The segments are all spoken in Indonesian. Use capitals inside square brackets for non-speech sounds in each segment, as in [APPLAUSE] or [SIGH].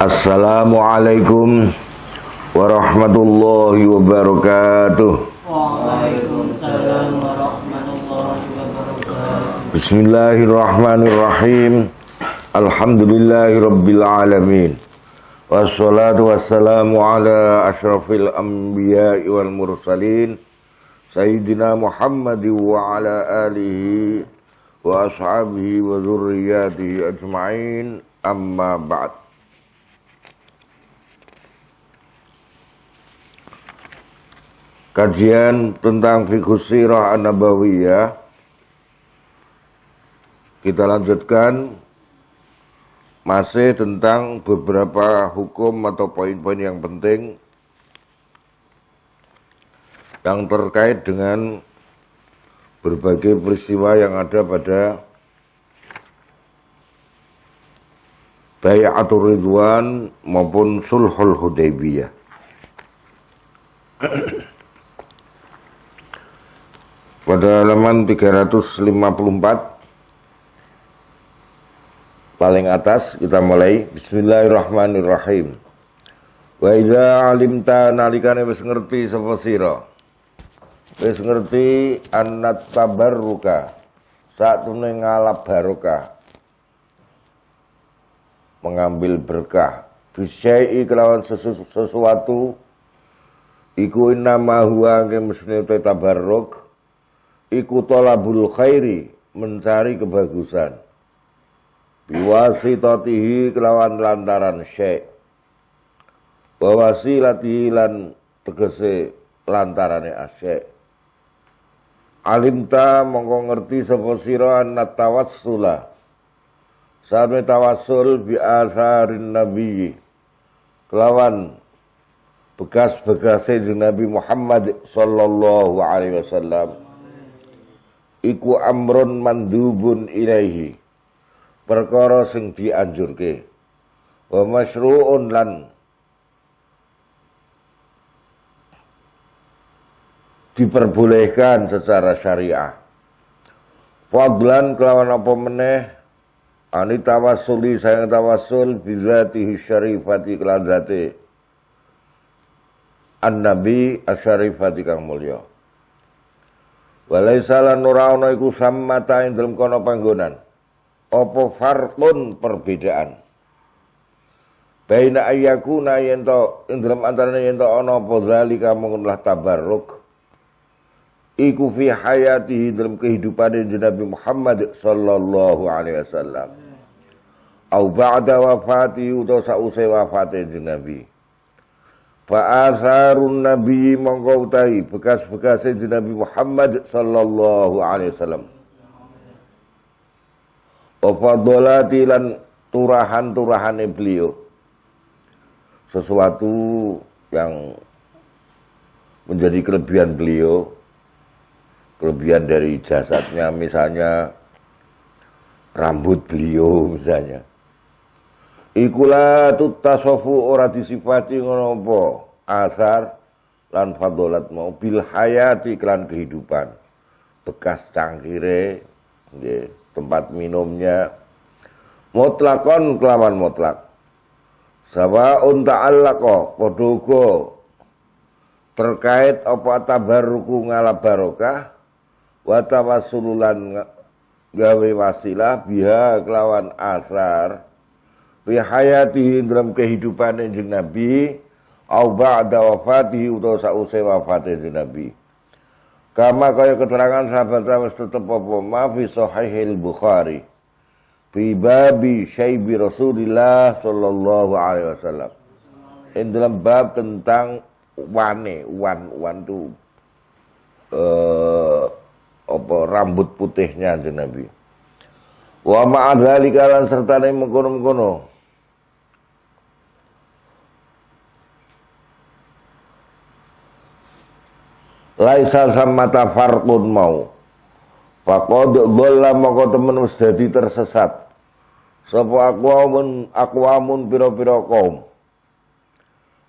Assalamualaikum warahmatullahi wabarakatuh. Waalaikumsalam warahmatullahi wabarakatuh. Bismillahirrahmanirrahim. Alhamdulillahirabbil alamin. Wassalatu wassalamu ala asyrafil anbiya'i wal mursalin Sayyidina Muhammad wa ala alihi wa ashabihi wa dzurriyyatihi ajma'in amma ba'd kajian tentang fikus sirah an-nabawiyah kita lanjutkan masih tentang beberapa hukum atau poin-poin yang penting yang terkait dengan berbagai peristiwa yang ada pada Bayatul Ridwan maupun Sulhul Hudaybiyah pada halaman 354 paling atas kita mulai Bismillahirrahmanirrahim Wa idza alimta nalikane wis ngerti sapa sira wis ngerti annat tabarruka satune ngalap barokah mengambil berkah bisyai kelawan sesuatu iku inna ma huwa ke tabarruk iku tolabul khairi mencari kebagusan biwasitatihi kelawan lantaran syek wawasilatihi lan tegese lantarane asyek alimta mongko ngerti sapa sira anna tawassula sami tawassul bi nabi kelawan bekas-bekasnya Nabi Muhammad sallallahu alaihi wasallam iku amrun mandubun ilaihi perkara sing dianjurke wa masyru'un lan diperbolehkan secara syariah fadlan kelawan apa meneh ani tawassuli sayang tawassul bizatihi syarifati kelan an nabi asyarifati kang salah nuraono iku sammata yang dalam kono panggonan. opo farkun perbedaan. Baina ayakuna yang to yang dalam antara yang to ono apa zalika mungkin lah tabarruk. Iku fi hayati dalam kehidupan Nabi Muhammad sallallahu alaihi wasallam. Au ba'da wafati utawa sausai wafate Nabi. Fa nabi mongko utahi bekas-bekas Nabi Muhammad sallallahu alaihi wasallam. Wa fadolati lan turahan-turahane beliau. Sesuatu yang menjadi kelebihan beliau, kelebihan dari jasadnya misalnya rambut beliau misalnya Ikula tutasofu ora disifati ngono apa asar lan fadolat mau bil hayati kelan kehidupan. Bekas cangkire nggih, tempat minumnya mutlakon kelawan mutlak. sawa unta kok podogo terkait apa tabaruku ngala barokah wa tawassululan gawe wasilah biha kelawan asar fi hayati dalam kehidupan Kanjeng Nabi au ba'da wafatihi utawa sause wafate Kanjeng Nabi. Kama kaya keterangan sahabat sahabat tetep apa ma fi sahihil Bukhari. Fi babi syaibi Rasulillah sallallahu alaihi wasallam. In dalam bab tentang wane, wan, wan itu eh, apa rambut putihnya Kanjeng Nabi. Wa ma'adhalika lan sertane mengkono-mengkono laisa samata farqun mau faqad dhalla maka temen wis dadi tersesat sapa aku amun, pira-pira kaum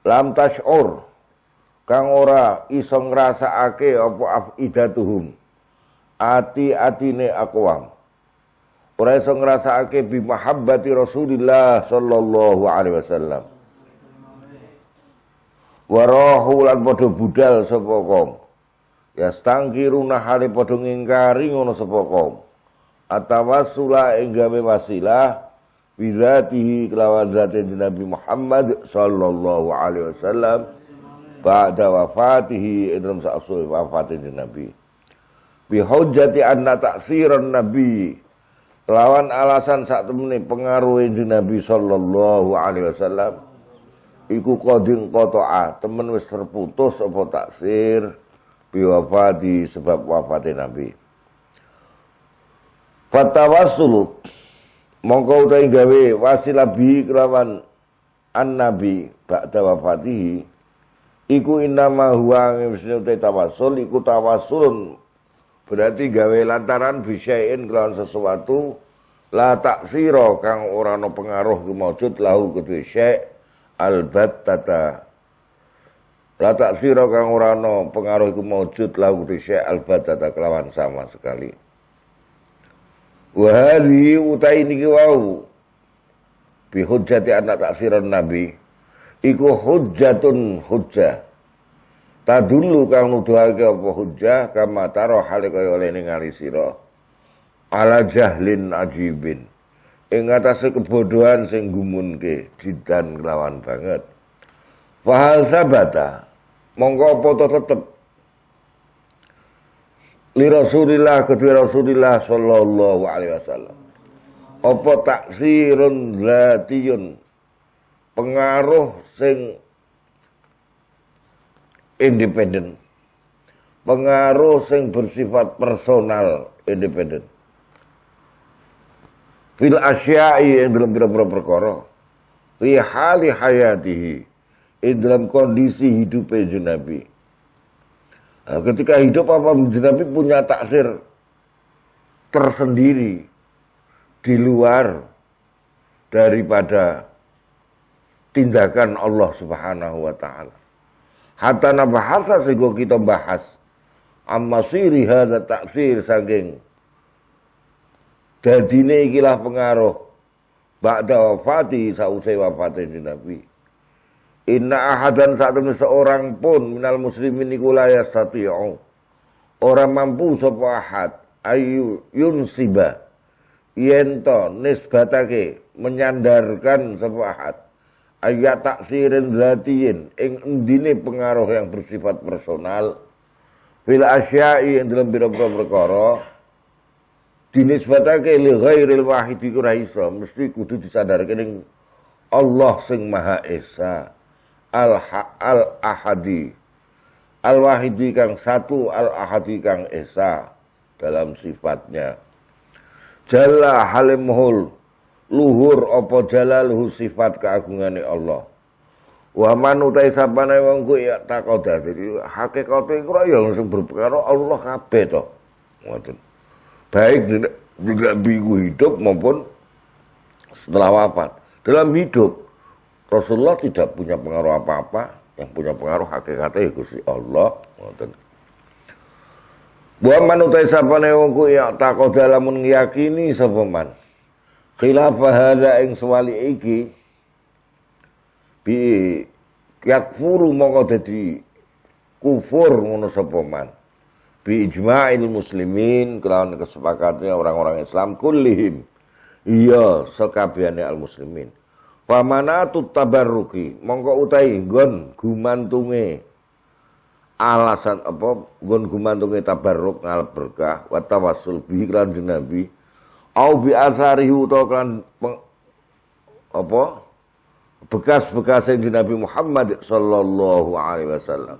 lam tashur kang ora iso ngrasakake apa afidatuhum ati-atine aqwam ora iso ngrasakake bi mahabbati Rasulillah sallallahu alaihi wasallam warahu lan padha budal sapa kaum ya stangkiruna hale padha ngingkari ngono sapa kaum atawasula ing gawe wasilah bizatihi kelawan zate Nabi Muhammad sallallahu alaihi wasallam ba'da wafatihi dalam sa'asul wafatin Nabi bihujjati anna taksiran Nabi lawan alasan saat temene pengaruh di Nabi sallallahu alaihi wasallam iku qadin qata'a temen wis terputus apa taksir biwafati sebab wafatnya Nabi. Fatawasul mongko utawi gawe wasilah bi kelawan an Nabi ba'da wafatihi iku innama huwa mesti utawi tawasul iku tawasul berarti gawe lantaran bisyai'in kelawan sesuatu la siro kang ora ana pengaruh kemaujud lahu kudu albat tata La taksira kang ora ana pengaruh iku maujud lahu risya albatata kelawan sama sekali. Wa hali utai niki wau bi hujjati anak taksiran nabi iku hujjatun hujjah. Tadulu kang nuduhake apa hujjah kama taro hale kaya oleh ningali sira. Ala jahlin ajibin. Ing atase kebodohan sing gumunke jidan kelawan banget. Fahal sabata monggo apa tetep li Rasulillah kedua Rasulillah sallallahu alaihi wasallam. Apa taksirun zatiyun pengaruh sing independen. Pengaruh sing bersifat personal independen. Fil asyai yang dalam pira-pira perkara. Fi hali hayatihi eh, dalam kondisi hidup eh, Nabi. Nah, ketika hidup apa Nabi punya takdir tersendiri di luar daripada tindakan Allah Subhanahu wa taala. Hatta nabahasa sehingga kita bahas amma siri hadza taksir saking dadine ikilah pengaruh ba'da wafati sausai wafate Nabi Inna ahadan saat ini seorang pun minal muslimin iku la orang mampu sapa ahad ayu yunsiba yento nisbatake menyandarkan sapa ahad ayat taksirin zatiin ing endine pengaruh yang bersifat personal fil asyai yang dalam bira-bira perkara dinisbatake li ghairil wahid iku mesti kudu disadarkan ing Allah sing Maha Esa al-ahadi. Al-wahidi kang satu, al-ahadi kang esa dalam sifatnya. Jalla hul luhur opo jalaluhu sifat keagungane Allah. Wa man utai sapane wong ku ya takoda dadi hakikate iku ya langsung berperkara Allah kabeh to. Ngoten. Baik tidak bingung hidup maupun setelah wafat. Dalam hidup Rasulullah tidak punya pengaruh apa-apa, yang punya pengaruh hakikatnya ya Gusti Allah. Ngoten. Wa man utai sapane wong ku ya takoda dalam ngiyakini sapa man. Khilaf hadza ing suwali iki bi yakfuru mongko dadi kufur ngono sapa man. Bi ijma'il muslimin kelawan kesepakatan orang-orang Islam kullihim. Iya, sekabehane al muslimin tuh tabaruki mongko utai gon gumantunge alasan apa gon gumantunge tabaruk ngal berkah wata wasul bihi jenabi au bi athari klan apa bekas-bekas yang Nabi Muhammad sallallahu alaihi wasallam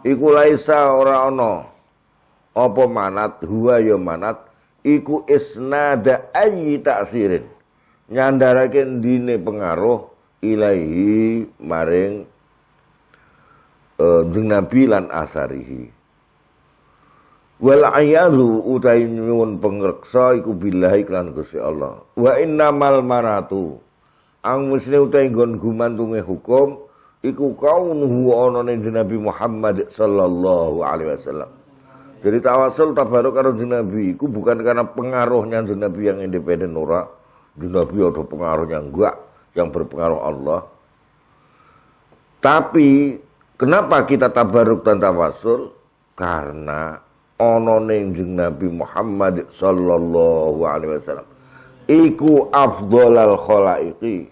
iku laisa ora ana apa manat huwa ya manat iku isnada ayyi ta'sirin nyandarake ndine pengaruh ilahi maring e, jeng Nabi lan asarihi. Wal ayalu utai nyuwun pengreksa iku billahi lan Gusti Allah. Wa innamal maratu. Ang musni utai nggon gumantunge hukum iku kaunuhu ana ning Nabi Muhammad sallallahu alaihi wasallam. Jadi tawasul tabaruk karo Nabi iku bukan karena pengaruhnya Nabi yang independen ora, di Nabi ada pengaruhnya enggak, yang berpengaruh Allah. Tapi kenapa kita tabaruk dan tawasul? Karena ono ning Nabi Muhammad sallallahu alaihi wasallam iku afdhalal khalaiqi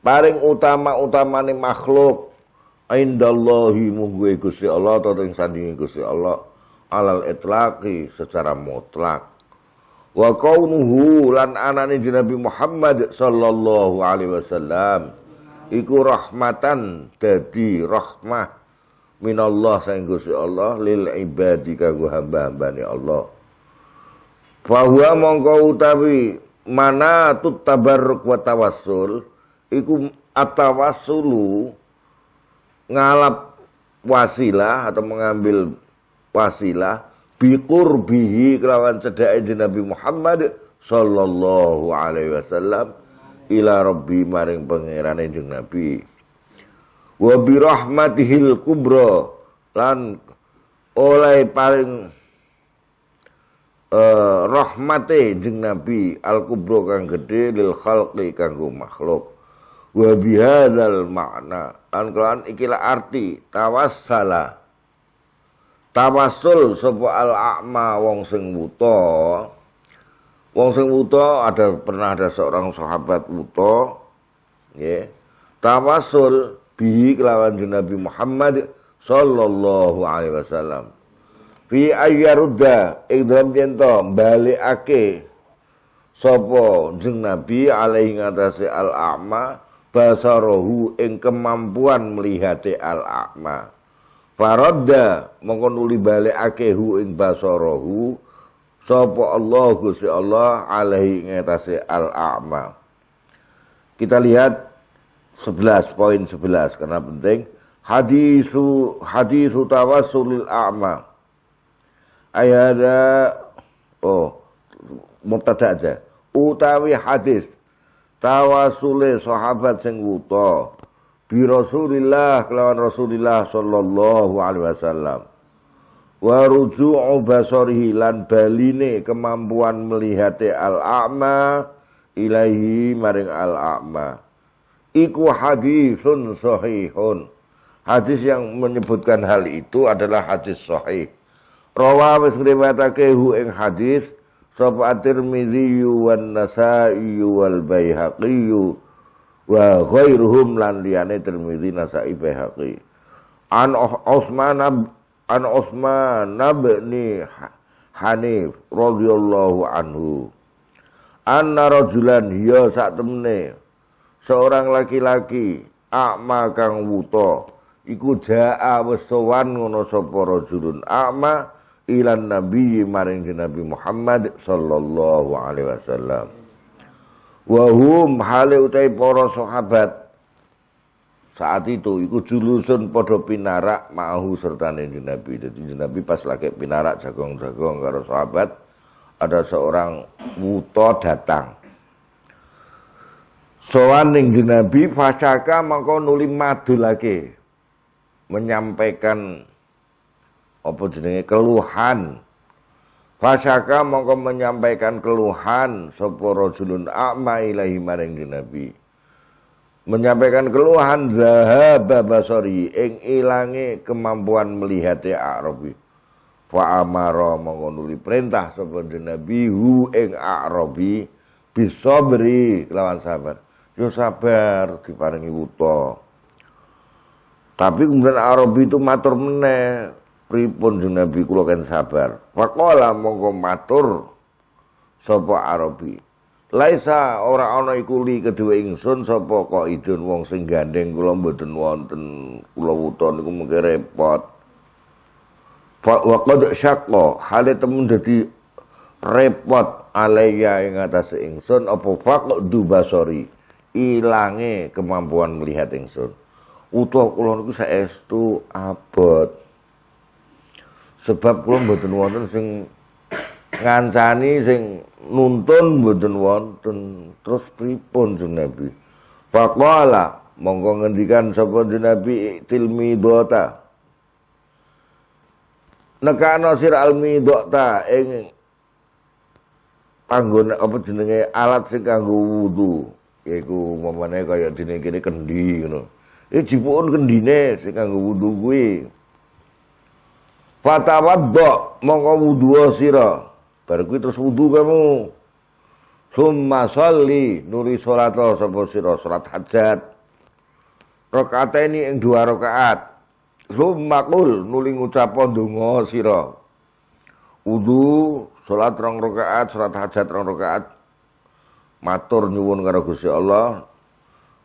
paling utama-utamane makhluk indallahi mungguhe Gusti Allah atau yang sandingi Gusti Allah alal itlaki secara mutlak wa kaunuhu lan anane Nabi Muhammad sallallahu alaihi wasallam iku rahmatan dadi rahmah minallah saing Gusti Allah lil ibadi kanggo hamba-hambane Allah bahwa mongko utawi mana tut tabarruk wa tawassul iku atawassulu ngalap wasilah atau mengambil wasilah biqurbihi kelawan di Nabi Muhammad sallallahu alaihi wasallam ila rabbi maring pangerane jeng Nabi wa bi rahmatihil kubra lan oleh paling uh, rahmate jeng Nabi al Kubro kang gede lil khalqi kanggo makhluk wa makna lan kelan ikilah arti tawassala Tawasul sapa al-a'ma wong sing buta. Wong sing buta ada pernah ada seorang sahabat buta nggih. Tawasul bi kelawan Nabi Muhammad sallallahu alaihi wasallam. Fi ayyarudda ing dalem yen to balikake sapa jeng Nabi alaihi ngatasi al-a'ma basarohu ing kemampuan melihat al-a'ma Faradda mengkonuli balik akehu ing basorohu sapa Allah Gusti Allah alaihi ngetasi al-a'ma Kita lihat 11 poin 11 karena penting hadisu hadisu tawassulil a'ma ayada oh mubtada aja utawi hadis tawasule sahabat sing wuta bi Rasulillah kelawan Rasulillah sallallahu alaihi wasallam wa ruju'u basarihi lan baline kemampuan melihat al-a'ma ilahi maring al-a'ma iku hadisun sahihun hadis yang menyebutkan hal itu adalah hadis sahih rawa wis ngriwayatake hu ing hadis sapa at-Tirmidzi wan Nasa'i wal Baihaqi wa ghairuhum lan liyane Tirmizi Nasa'i Baihaqi an Utsman an Utsman bin Hanif radhiyallahu anhu anna rajulan ya sak temene seorang laki-laki akma kang wuto iku jaa wis ngono sapa rajulun akma ilan nabi maring Nabi Muhammad sallallahu alaihi wasallam wahum hale utai para sahabat saat itu iku julusun podo pinarak ma'ahu serta Nabi Nabi jadi Nabi pas lagi pinarak jagong-jagong karo sahabat ada seorang wuto datang Soan ning Nabi fasaka mangko nuli madu lagi menyampaikan apa jenenge keluhan Fasaka mongko menyampaikan keluhan sapa rajulun a'ma ilahi maring nabi. Menyampaikan keluhan zahaba basari ing ilange kemampuan ya Arabi. Fa amara mongko nuli perintah sapa nabi hu ing Arabi beri lawan sabar. Yo sabar diparingi wuto. Tapi kemudian Arabi itu matur meneh pripun jeneng Nabi kula kan sabar. Faqala monggo matur sapa Arabi. Laisa ora ana iku li kedua ingsun sapa kok idun wong sing gandeng kula mboten wonten kula wuta niku mengke repot. Wa qad syaqqa hale temen dadi repot alaya ing atas ingsun apa faqdu dubasori ilange kemampuan melihat ingsun. Utuh kula niku saestu abot. Sebab kula mboten wonten sing ngancani sing nuntun mboten wonten. Terus pripun Kanjeng Nabi? Faqala monggo ngendikan sapa Nabi tilmi dota. Nekano sir almi dota ing panggon apa jenenge alat sing kanggo wudu. Yaiku umpamane kaya dene kene kendi ngono. Iki eh, jipun kendine sing kanggo wudu kuwi. Fatawaddo mongko wudu sira. Bar kuwi terus wudu kamu. Summa sholli nuli salat sapa sira salat hajat. Rakaat ini ing dua rakaat. Summa qul nuli ngucap ndonga sira. Wudu salat rong rakaat, salat hajat rong rakaat. Matur nyuwun karo Gusti Allah.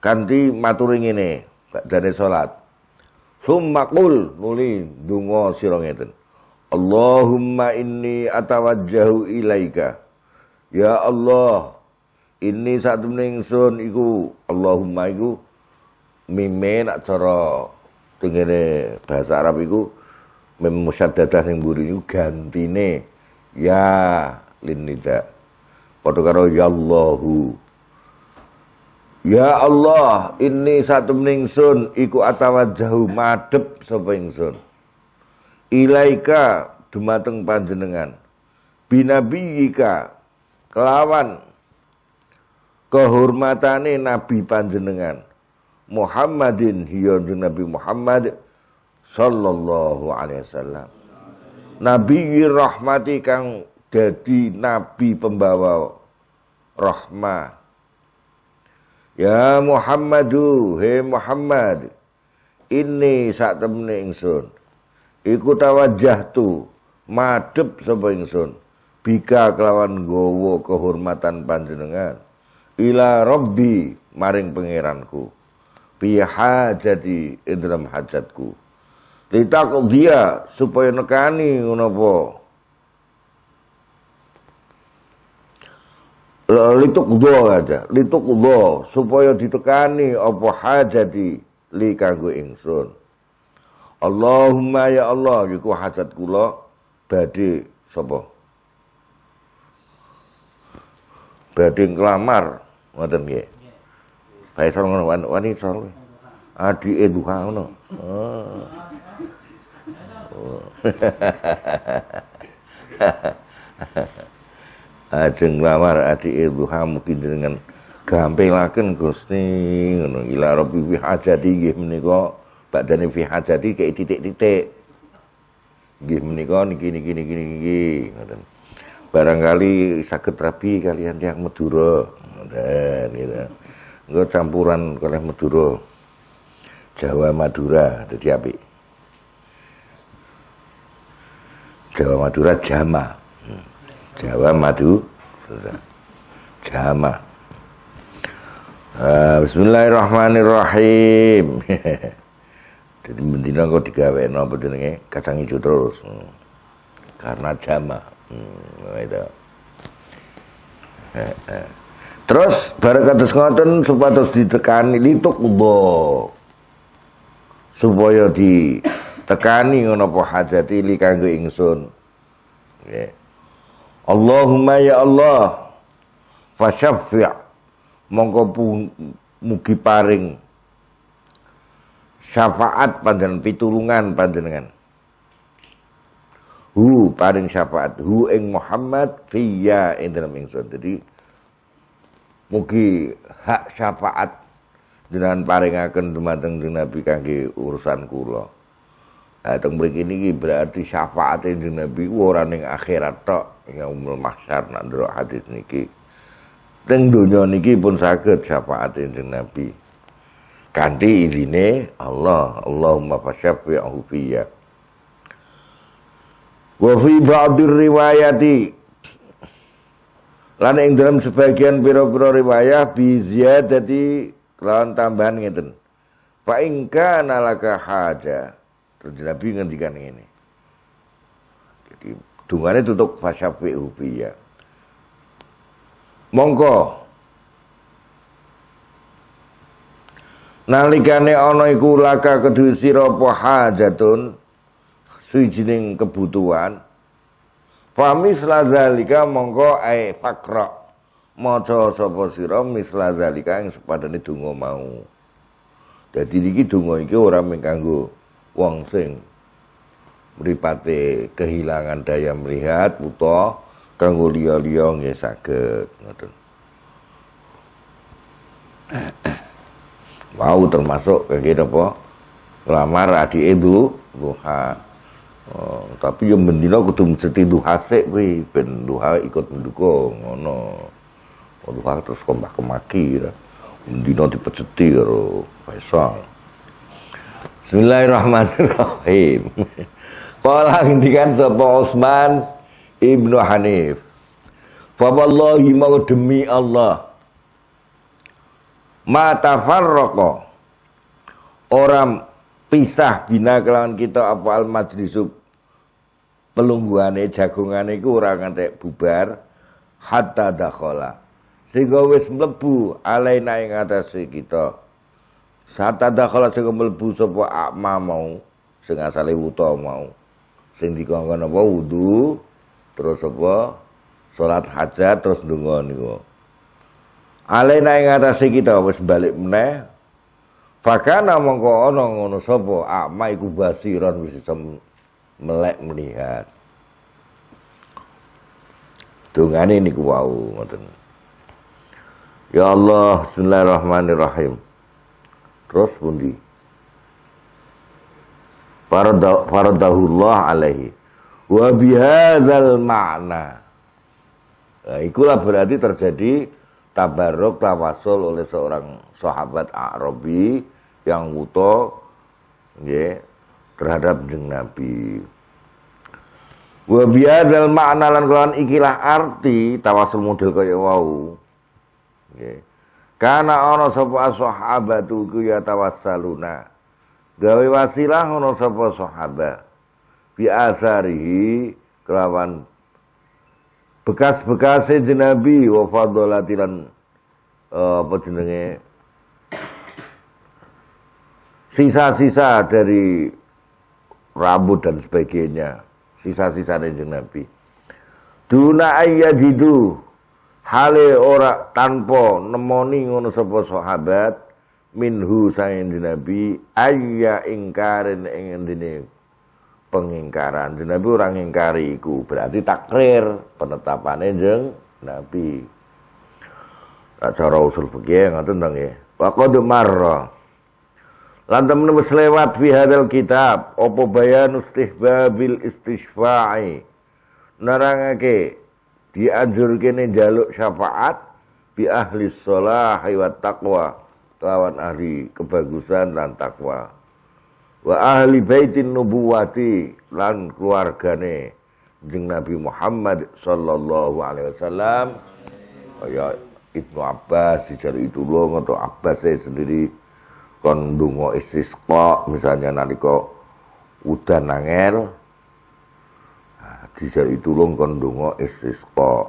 Ganti maturing ini dari salat. Summa qul muli donga sira ngeten. Allahumma inni atawajjahu ilaika. Ya Allah, ini saat ingsun iku Allahumma iku mime nak cara tengene bahasa Arab iku mim musyaddadah ning mburi iku gantine ya linida. Padha karo ya Allahu. Ya Allah, ini satu meningsun iku jauh madep sapa ingsun. Ilaika dumateng panjenengan. Binabiyika kelawan kehormatane nabi panjenengan. Muhammadin hiya Nabi Muhammad sallallahu alaihi wasallam. Nabi rahmati kang jadi nabi pembawa rahmat Ya Muhammadu, he Muhammad. Ini saat temne ingsun. Iku tawajah tu madep sapa ingsun. Bika kelawan gowo kehormatan panjenengan. Ila Robbi maring pangeranku. Bihajati jadi dalam hajatku. Litakuk dia supaya nekani ngono litukdo aja litukdo supaya ditekani apa hajati li kanggo ingsun Allahumma ya Allah iku hajat kula badhe sapa badhe nglamar ngoten nggih Faisal ngono wani sol adike duha ngono oh. [LAUGHS] [LAUGHS] ajeng lamar adike duha mugi dengan gampilaken Gusti ngono ila rabbi fi hajati nggih menika badane fi hajati kayak titik-titik nggih menika niki niki niki niki ngoten barangkali sakit rabi kalian yang Madura ngoten gitu engko campuran kalih Madura Jawa Madura jadi apik Jawa Madura Jama Jawa madu jama uh, eh, Bismillahirrahmanirrahim [LAUGHS] jadi bendina kok digawe no jenenge kacang hijau terus hmm. karena jama hmm, itu eh, eh. terus barakatus ngoten supados ditekani lituk ubo supaya ditekani ngono apa hajati li kanggo ingsun yeah. Allahumma ya Allah fasyafi' mongko mugi paring syafaat panjenengan pitulungan dengan, hu paring syafaat hu ing Muhammad fiya ing dalam ingsun jadi mugi hak syafaat dengan jenengan paringaken dumateng Nabi kangge urusan kula atau begini ini berarti syafaat di Nabi orang yang akhirat tok umul mahsyar nak ndelok hadis niki. Teng dunia niki pun sakit syafaat di Nabi. Kanti izine Allah, Allahumma fasyafi ahufiya. Wa fi ba'dir riwayati lan yang dalam sebagian pira-pira riwayah bi ziyadati kelawan tambahan ngeten. Fa Inka kana laka jadi Nabi ngendikan ini. Jadi dungannya tutup fasyafi ya. Mongko nalikane ana iku laka kedue sira apa hajatun suwijining kebutuhan fami slazalika mongko ae fakra maca sapa sira mislazalika ing sepadane donga mau dadi iki donga iki ora mengganggu. kanggo wong sing mripate kehilangan daya melihat buta kanggo liya-liya nggih saged ngoten. Wau termasuk kangge apa? Lamar adike itu duha. Oh, tapi yang mendino kudu mesti duha sik kuwi ben duha ikut mendukung ngono. Oh, duha terus kembah kemaki ya. Mendino dipeceti karo Faisal. Bismillahirrahmanirrahim. [LAUGHS] Qala ngendikan sapa Utsman Ibnu Hanif. Fa wallahi mau demi Allah. Ma tafarraqa. Orang pisah bina kelawan kita apa al majlisub pelungguhane jagongane iku ora nganti bubar hatta dakhala sehingga wis mlebu alaina ing atase kita saat ada kalau sing mlebu sapa akma mau, sing asale wuta mau. Sing dikongkon apa wudu, terus apa salat hajat terus ndonga niku. Alena ing atase kita wis balik meneh. Fakana mongko ana ngono sapa akma iku basiron wis melek melihat. Dungane niku wau ngoten. Ya Allah, bismillahirrahmanirrahim terus pundi Allah alaihi wa bihadzal makna nah, ikulah berarti terjadi tabarruk tawasul oleh seorang sahabat Arabi yang wuto ya, terhadap jeng Nabi wa bihadzal makna lan kelawan ikilah arti tawasul model kaya wau nggih karena orang ana sahabat itu ya tawasaluna, Gawe wasilah orang sopo sahabat. Bi asarihi kelawan bekas bekasnya jenabi wafadolatilan eh, apa jenenge sisa-sisa dari rambut dan sebagainya sisa-sisa dari jenabi duna itu hale ora tanpa nemoni ngono sapa sahabat minhu saing nabi ayya ingkarin ing dene pengingkaran nabi ora ngingkari iku berarti takrir penetapane jeng nabi acara usul fikih ngoten to nggih waqad marra lan temen wis lewat fi hadal kitab apa bayan istihbabil istishfa'i narangake dianjur kene jaluk syafaat bi ahli sholah wa taqwa lawan ahli kebagusan dan takwa wa ahli baitin nubuwati lan keluargane jeng Nabi Muhammad sallallahu alaihi wasallam kaya Ibnu Abbas dijaluk itu lho atau Abbas saya sendiri kon ndonga istisqa misalnya nalika udan nangel dijari tulung kon donga istisqa.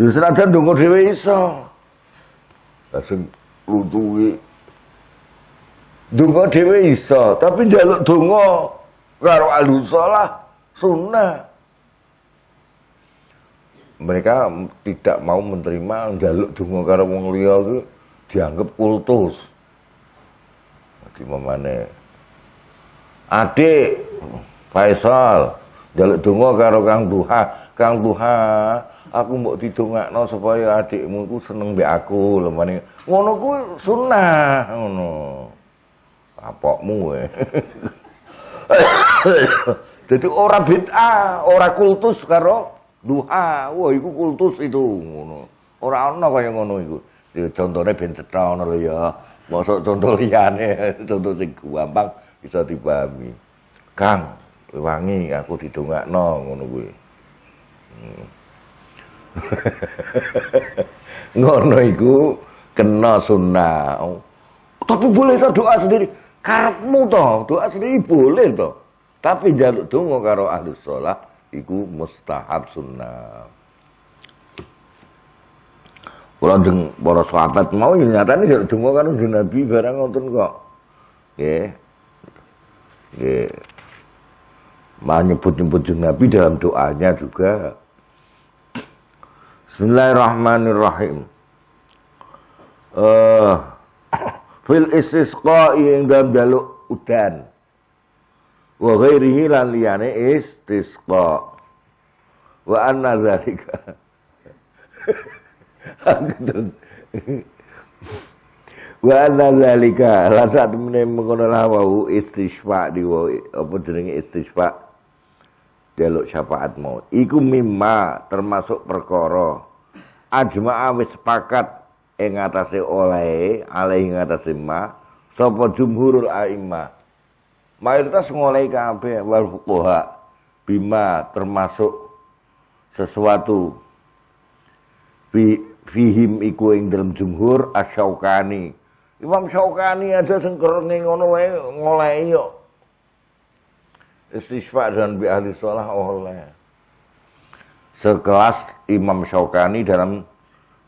Ya senajan donga dhewe iso. Lah sing lucu iki dhewe iso, tapi njaluk donga karo alusalah sunnah. Mereka tidak mau menerima njaluk donga karo wong liya itu dianggap kultus. Dadi mana Adik Faisal Jaluk donga karo Kang Duha, Kang Duha, aku mbok didongakno supaya adikmu ku seneng mbek aku lempane. Ngono ku sunnah ngono. Apokmu kowe. Jadi [COUGHS] ora bid'ah, ora kultus karo duha. Wah, iku kultus itu ngono. Ora ana kaya ngono iku. Ya contone ben cetha lho ya. Mosok contoh liyane, [LAUGHS] contoh sing gampang bisa dipahami. Kang, wangi aku didongakno ngono hmm. gue [LAUGHS] ngono iku kena sunnah tapi boleh toh doa sendiri karepmu toh doa sendiri boleh toh tapi jaluk donga karo ahli sholat iku mustahab sunnah Kalau jeng para sahabat mau ya nih jaluk donga karo Nabi barang ngonton kok ya nggih Mau nyebut-nyebut Nabi dalam doanya juga. Bismillahirrahmanirrahim. Uh, [COUGHS] fil istisqa ing dalam jaluk udan. Wa ghairihi lan liyane istisqa. Wa anna dzalika. [LAUGHS] Wa anna dzalika lan sak temene mengkono istisqa diwau apa jenenge istisqa? deluk syafaatmu maut iku mimma termasuk perkara ajma'a wis sepakat ing atase oleh alai ing ma sapa jumhurul aima mayoritas ngoleh kabeh wal fuqaha bima termasuk sesuatu fi fihim iku ing dalam jumhur asyaukani Imam Syaukani aja sengkerone ngono wae ngolehi istisfa dan bi ahli sholah oh, oleh. Sekelas Imam Syaukani dalam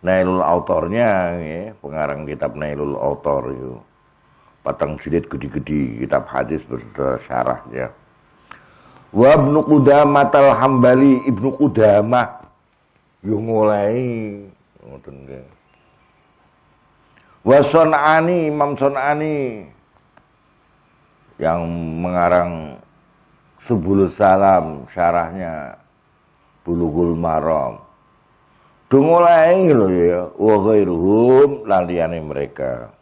Nailul Autornya, ya, pengarang kitab Nailul Autor itu. Patang jilid gede-gede kitab hadis bersyarahnya. Wa Ibnu Qudamah al-Hambali Ibnu Qudamah yo mulai ngoten ya. Wa Sunani Imam Sunani yang mengarang Subulus Salam syarahnya Bulughul Maram. Dungulae lho ya wa ghairuhum laliane mereka.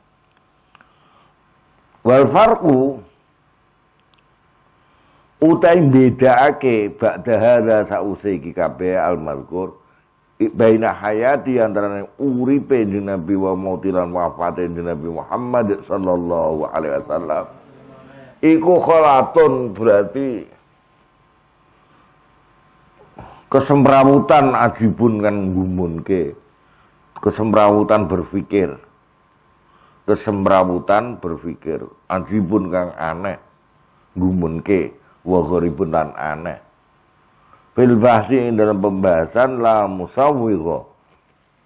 Wal farqu utai bedaake ba'da hadza sause iki kabeh al-mazkur baina hayati antara uripe Nabi wa mautilan wafate Nabi Muhammad sallallahu alaihi wasallam Iku kholatun berarti kesemrawutan ajibun kan ke Kesemrawutan berpikir. Kesemrawutan berpikir. Ajibun kang aneh. gumun ke gharibun lan aneh. Fil dalam pembahasan la ko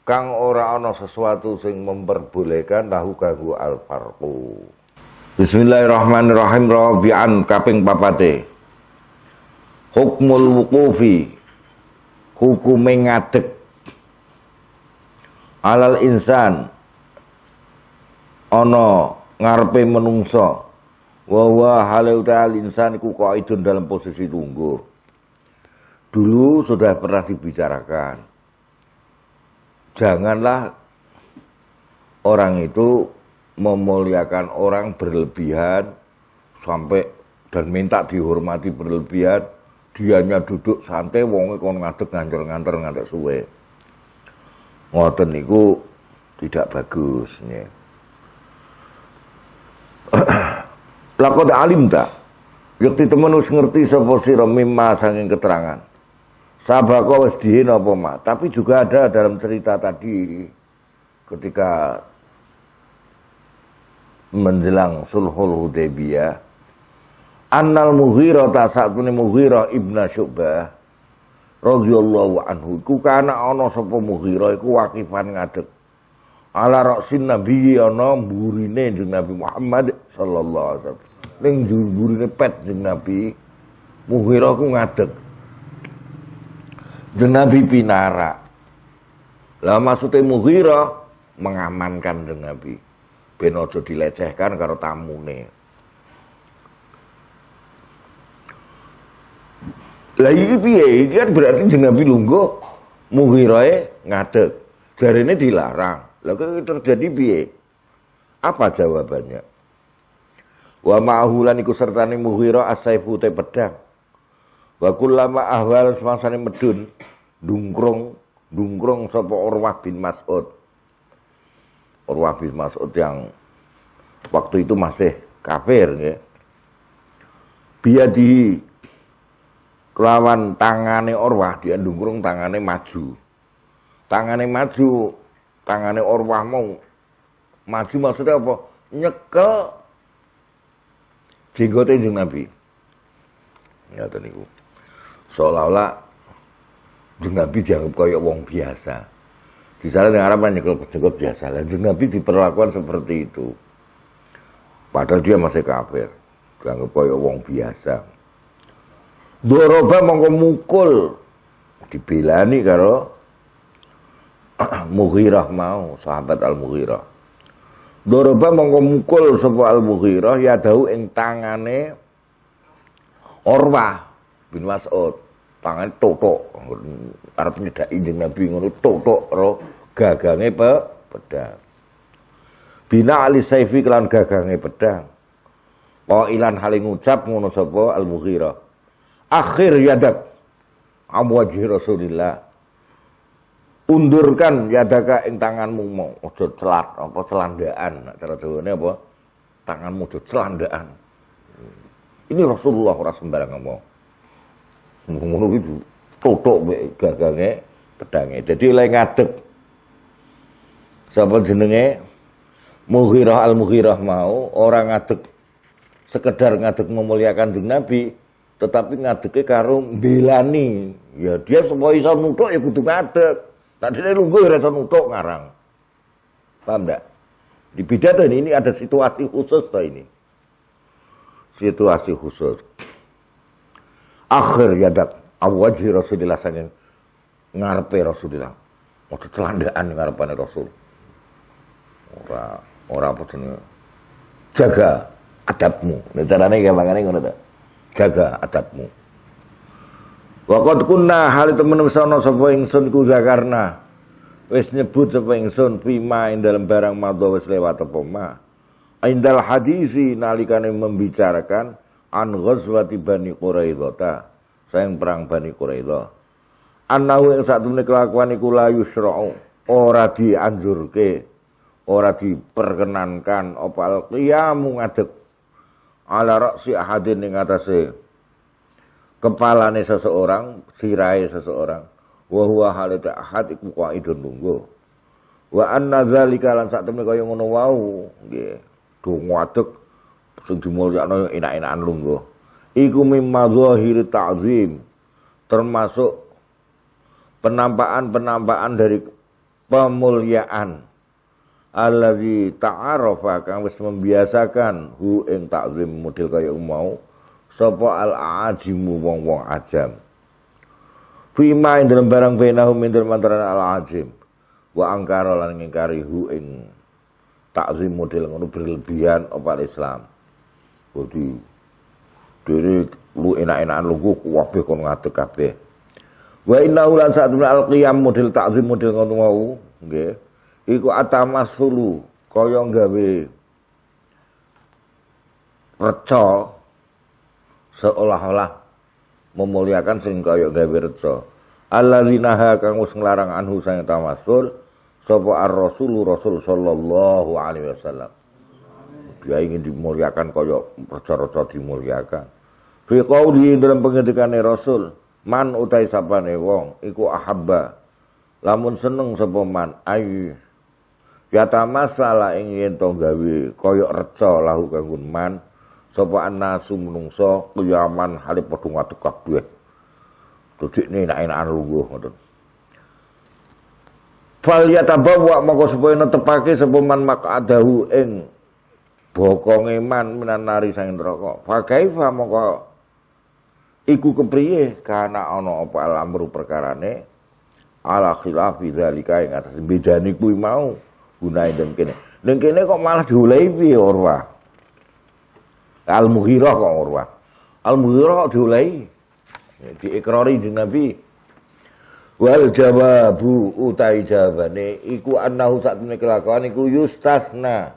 kang ora ana sesuatu sing memperbolehkan lahu kanggo Bismillahirrahmanirrahim Rabi'an kaping papate Hukmul wukufi Hukume mengatik Alal insan Ono ngarpe menungso Wawa halau ta'al insan iku qaidun dalam posisi tunggu Dulu sudah pernah dibicarakan Janganlah orang itu memuliakan orang berlebihan sampai dan minta dihormati berlebihan dianya duduk santai wonge kon ngadeg nganter-nganter nganter suwe ngoten niku tidak bagus ya [CLEARS THROAT] lakot alim tak yakti temenus ngerti sapa sira mimma saking keterangan sabako wis dihin apa ma tapi juga ada dalam cerita tadi ketika menjelang sulhul Hudaybiyah Annal Mughira ta satune Mughira Ibnu Syu'bah radhiyallahu anhu iku kana ana sapa Mughira iku wakifan ngadeg ala rasin nabi ana burine jeneng Nabi Muhammad sallallahu alaihi wasallam ning burine pet jeneng Nabi Mughira ku ngadeg jeneng Nabi pinara lah maksudnya Mughira mengamankan jeneng Nabi ben aja dilecehkan karo tamune. Lah iki piye? Iki kan berarti jeneng Nabi lungguh mughirae ngadeg. Jarene dilarang. Lah kok terjadi piye? Apa jawabannya? Wa ma'ahulan iku sertane muhiro asaifu te pedang. Wa kullama ahwal semangsane medun dungkrong dungkrong sapa Urwah bin Mas'ud Urwah bin Mas'ud yang waktu itu masih kafir ya. di kelawan tangane Orwah dia ndungkrung tangane maju. Tangane maju, tangane Orwah mau maju maksudnya apa? Nyekel jenggote jeng Nabi. tadi niku. Seolah-olah jeng Nabi dianggap kayak wong biasa di sana dengan harapan cukup biasa. jadi Nabi diperlakukan seperti itu. Padahal dia masih kafir. Dianggap kaya wong biasa. Doroba mongko mukul. dibilani karo [CLEARS THROAT] Mughirah mau, sahabat Al-Mughirah. Doroba mongko mukul sapa Al-Mughirah ya dahu ing tangane Orwa bin Mas'ud. Tangan totok arep nyedaki Nabi ngono toto ro gagangnya pe pedang bina ali saifi kelan gagangnya pedang ilan haling ngucap ngono sapa al mughirah akhir yadak amwaji rasulillah undurkan yadaka ing tanganmu mau ojo celat apa celandaan cara dawane apa tanganmu ojo celandaan ini Rasulullah ora sembarang ngomong ngono iki totok gagange pedange. Jadi oleh ngadeg Sapa jenenge? Mughirah al-Mughirah mau orang ngadeg sekedar ngadeg memuliakan Kanjeng Nabi, tetapi ngadeke karo belani. Ya dia semua iso nutuk ya kudu ngadeg. Tadi nah, dia lungguh ya iso nutuk ngarang. Paham enggak? Di pidato ini, ini ada situasi khusus toh ini. Situasi khusus. Akhir ya yadak awajhi Rasulullah sangen ngarepe Rasulullah. Waktu celandaan ngarepane Rasul. Ora ora apa jenenge. Jaga adabmu. Nek gak gampangane ngono to. Jaga adabmu. Wa kunna hal temen wis ana sapa ingsun ku zakarna. Wis nyebut sapa ingsun fima ing dalam barang madha wis lewat apa ma. Indal hadisi nalikane membicarakan an ghazwati Bani Quraidah. Sayang perang Bani Quraidah. yang satu ini kelakuan iku la yusra'u ora dianjurke ora diperkenankan al qiyamu ngadeg ala raksi ahadin ing atase kepalane seseorang sirai seseorang wa huwa halata ahad iku qaidun nunggu wa anna zalika lan sak temne kaya ngono wau nggih do ngadeg sing dimulyakno enak-enakan lungguh iku mimma zahir ta'zim termasuk penampaan penampaan dari pemuliaan allazi ta'arafa kang wis membiasakan hu ing takzim model kaya mau sapa al ajimu wong-wong ajam fima ing dalam barang benahum ing dalem antara al ajim wa angkara lan ngingkari hu ing takzim model ngono berlebihan apa Islam jadi dene lu enak-enakan lu kabeh kon ngadeg kabeh wa innahu lan saat al qiyam model takzim model ngono mau nggih iku atamasulu koyong gawe reca seolah-olah memuliakan sing kaya gawe reca alladzina kang wis nglarang anhu sang tamasul sapa ar-rasul rasul sallallahu alaihi wasallam dia ingin dimuliakan kaya reca-reca dimuliakan fi qauli dalam pengetikan rasul man utai sapane wong iku ahaba, lamun seneng sapa man ayu Yata masalah ingin to gawe kaya reca lahu kanggo man sapa anasu menungso kiyaman hale padha ngadeg kabeh. Dudikne enak-enakan lungguh ngoten. Fal yatabawa moko supaya netepake sapa man makadahu ing bokonge man minan sang neraka. Fa kaifa moko iku kepriye kana ana apa alam perkarane ala khilafi zalika ing atas bedane kuwi mau gunai dan kene. Dan kene kok malah diulai bi Orwa, Al Mughirah kok Orwa, Al Mughirah kok diulai. Ya, diikrari di Nabi. Wal jawabu utai jawabane iku annahu satune kelakuan iku yustasna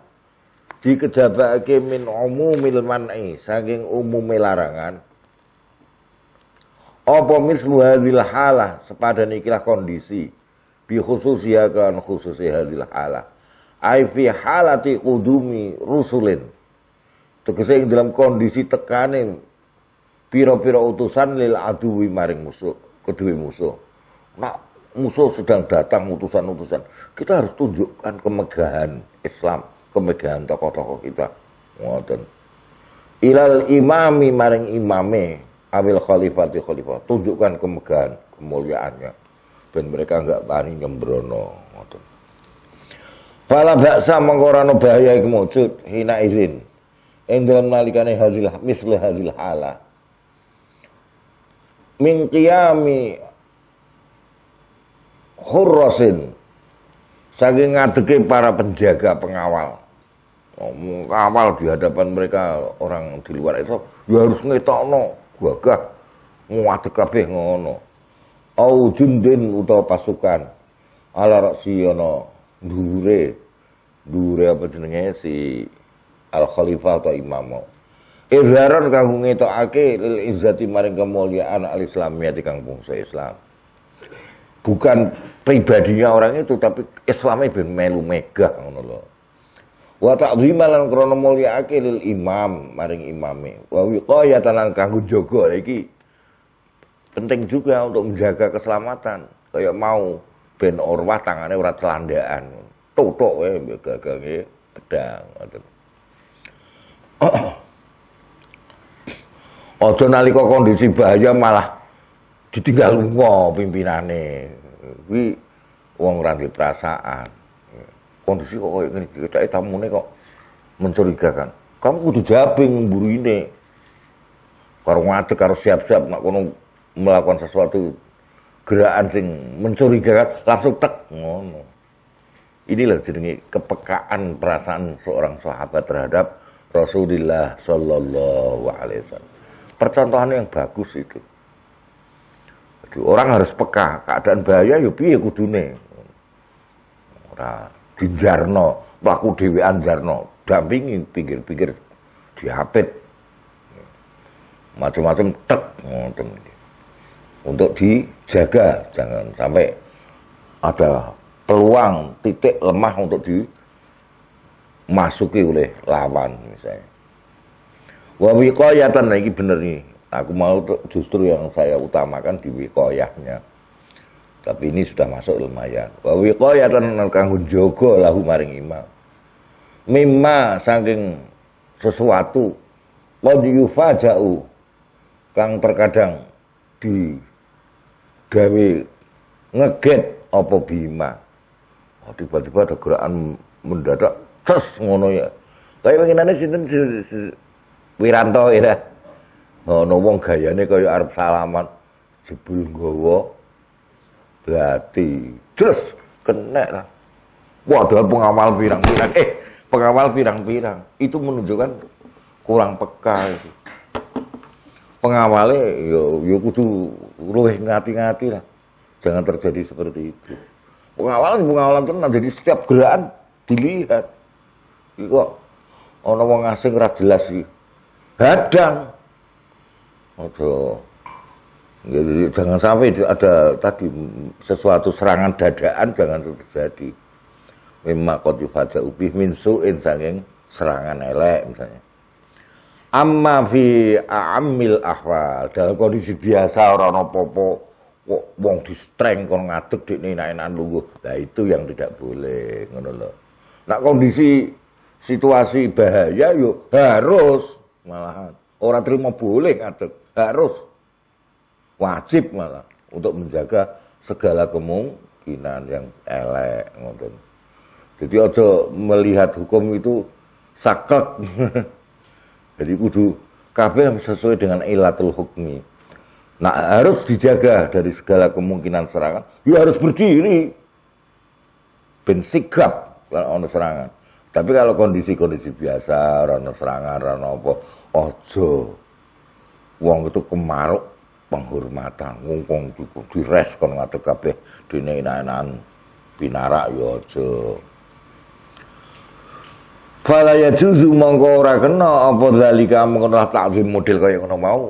dikejabake min umumil man'i saking umume larangan apa mislu hadhil halah sepadan ikilah kondisi bi khususiha kan khususi hadil halah ai fi halati qudumi rusulin tegese ing dalam kondisi tekane pira-pira utusan lil aduwi maring musuh kedui musuh nak musuh sedang datang utusan-utusan kita harus tunjukkan kemegahan Islam kemegahan tokoh-tokoh kita ngoten ilal imami maring imame awil khalifati khalifah tunjukkan kemegahan kemuliaannya ben mereka enggak wani nyembrono ngoten Fala baksa mengkorano bahaya iku wujud hina izin. Ing dalam nalikane hadil misle hadil hala. Min qiyami hurrasin saking ngadeke para penjaga pengawal. Oh, Awal di hadapan mereka orang di luar itu ya harus ngetokno gagah ngadek kabeh ngono au jundin utawa pasukan ala raksi ana dure dure apa jenenge si al khalifah atau imam kamu kanggo ngetokake lil izzati maring kemuliaan al islamiyah kampung saya Islam. Bukan pribadinya orang itu tapi Islamnya ben melu megah ngono lho. Wa ta'dhima lan krana mulyaake lil imam maring imame. Wa wiqayatan kanggo jaga iki penting juga untuk menjaga keselamatan kayak mau ben orwah tangannya urat telandaan tutuk ya gagangnya pedang Ojo [CLEARS THROAT] nalika kondisi bahaya malah ditinggal lunga pimpinannya, Kuwi wong ora perasaan. Kondisi kok kaya ngene iki, cek tamune kok mencurigakan. Kamu kudu jabing ini, Karo ngadeg karo siap-siap nak kono melakukan sesuatu gerakan sing mencurigakan langsung tek ngono. Inilah jenenge kepekaan perasaan seorang sahabat terhadap Rasulullah Shallallahu Alaihi Wasallam. Percontohan yang bagus itu. Jadi orang harus peka keadaan bahaya yo ya piye kudune. Ora dinjarno, mlaku dhewean jarno, dampingi pinggir-pinggir dihapit. Macam-macam tek ngoten untuk dijaga jangan sampai ada peluang titik lemah untuk dimasuki oleh lawan misalnya wa wiqayatan nah, ini bener nih aku mau justru yang saya utamakan di wiqayahnya tapi ini sudah masuk lumayan wa wiqayatan nah, kang jaga lahu maring imam mimma saking sesuatu qad yufaja'u kang terkadang di gawe ngeget apa Bima. Oh, tiba-tiba ada gerakan mendadak, terus ngono ya. Tapi penginannya sinten si, si, Wiranto ya. Ono wong gayane kaya arep salaman jebul gowo berarti terus kena lah. Wah, ada pengawal pirang-pirang. Eh, pengawal pirang-pirang. Itu menunjukkan kurang peka itu. Pengawalnya yo ya, yo ya kudu Luwih ngati-ngati lah. Jangan terjadi seperti itu. Pengawalan ya pengawalan tenang. jadi setiap gerakan dilihat. Iku ana wong asing ora jelas iki. Hadang. Ojo. Jadi ya, ya, jangan sampai ada tadi sesuatu serangan dadaan jangan terjadi. Mimma qad yufaja ubih min su'in sanging serangan elek misalnya. Amma fi amil ahwal dalam kondisi biasa orang nopo-nopo kok wong distreng kon ngadeg dekne enak lungguh. Nah itu yang tidak boleh ngono lho. Nah kondisi situasi bahaya yuk ya harus malahan orang terima boleh ngadeg, harus wajib malah untuk menjaga segala kemungkinan yang elek ngoten. Jadi ojo melihat hukum itu saklek [LAUGHS] Jadi kudu kabeh sesuai dengan ilatul hukmi. Nah harus dijaga dari segala kemungkinan serangan. Ya harus berdiri. Ben sigap kalau ono serangan. Tapi kalau kondisi-kondisi biasa, rano serangan, rano apa, ojo. Wong itu kemaruk penghormatan. Wong wong direskon ngatur kabeh dene nainan enakan Pinarak ojo. Ya Fala juzu mongko ora kena apa zalika mengenal takzim model kaya ngono mau.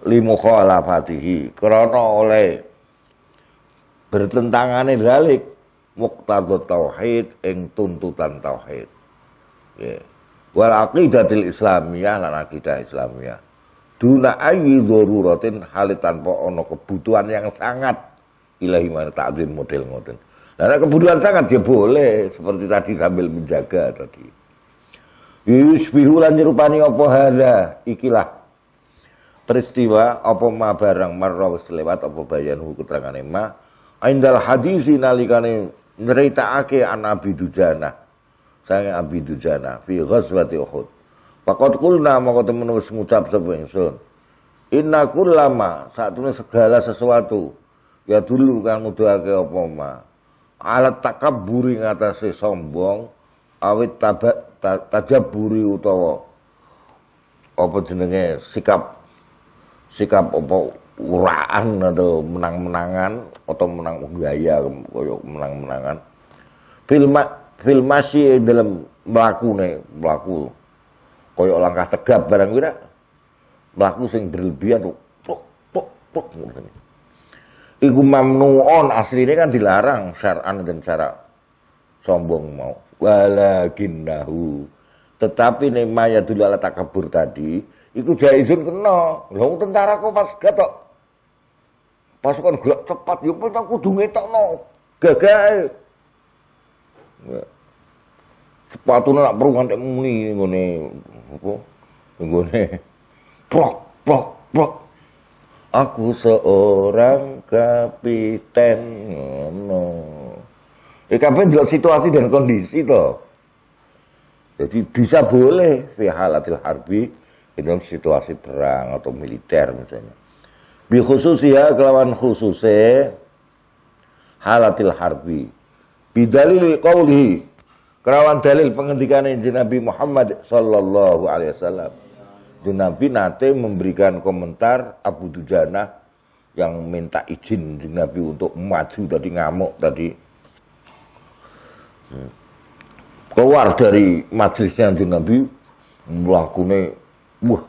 Limukhalafatihi krana oleh bertentangane dalik muqtadut tauhid ing tuntutan tauhid. Yeah. Wal aqidatil islamiyah lan aqidah islamiyah. Duna ayi daruratin halitan tanpa ana kebutuhan yang sangat ilahi mana ta'zim model ngoten. Karena kebutuhan sangat dia ya boleh seperti tadi sambil menjaga tadi. Yus bihulan nyerupani apa hada ikilah peristiwa apa ma barang marra wis lewat apa hukum keterangane ma aindal hadisi nalikane ake an Abi Dujana sange Abi Dujana fi ghazwati Uhud Pakot kulna maka temen wis ngucap sapa ingsun Inna kullama saat segala sesuatu ya dulu kan nuduhake apa ma alat takaburi ngatasi sombong awit tabak tajaburi utawa apa jenenge sikap sikap apa uraan atau menang-menangan atau menang gaya koyo menang-menangan filma filmasi dalam melaku nih melaku koyo langkah tegap barang kira melaku sing berlebihan tuh pok pok pok iku mamnuon aslinya kan dilarang syar'an dan cara sombong mau walakinnahu tetapi ne Maya dulu ala takabur tadi iku izin kena long tentara kok pas gatok pasukan gelap cepat ya pun tak kudu ngetokno gagal sepatune nak perungan tek muni ngene apa ngene prok prok prok Aku seorang kapiten ngono. Ya kabeh delok situasi dan kondisi toh. Jadi bisa boleh fi halatil harbi dalam situasi perang atau militer misalnya. Bi ya kelawan khususe halatil harbi. Bidalil qawlihi kelawan dalil pengendikan Nabi Muhammad sallallahu alaihi wasallam jadi Nabi nate memberikan komentar Abu Dujana yang minta izin Jeng Nabi untuk maju tadi ngamuk tadi. Keluar dari majelisnya Jeng Nabi melakukan wah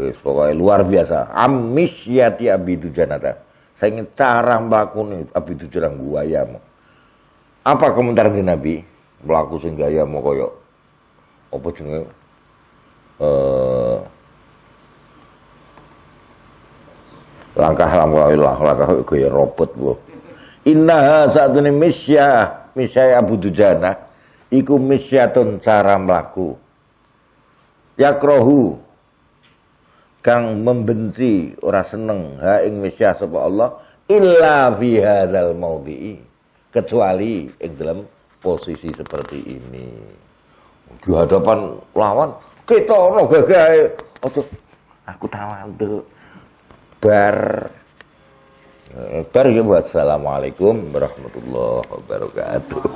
pokoknya luar biasa. Amis yati Abi Dujana Saya ingin cara melakukan Abi Dujana gua ya. Apa komentar Jeng Nabi? Melaku sing gaya mau koyok. Apa jenenge Eh, langkah langkah-langkah gaya robot bu Inna saat ini misya, misya Abu Dujana, iku misyatun cara melaku. Yakrohu, kang membenci ora seneng ha ing misya sapa Allah illa fi hadzal kecuali ing dalam posisi seperti ini di hadapan lawan kita ono gagai, ojo aku tuh bar eh, bar ya buat assalamualaikum warahmatullahi wabarakatuh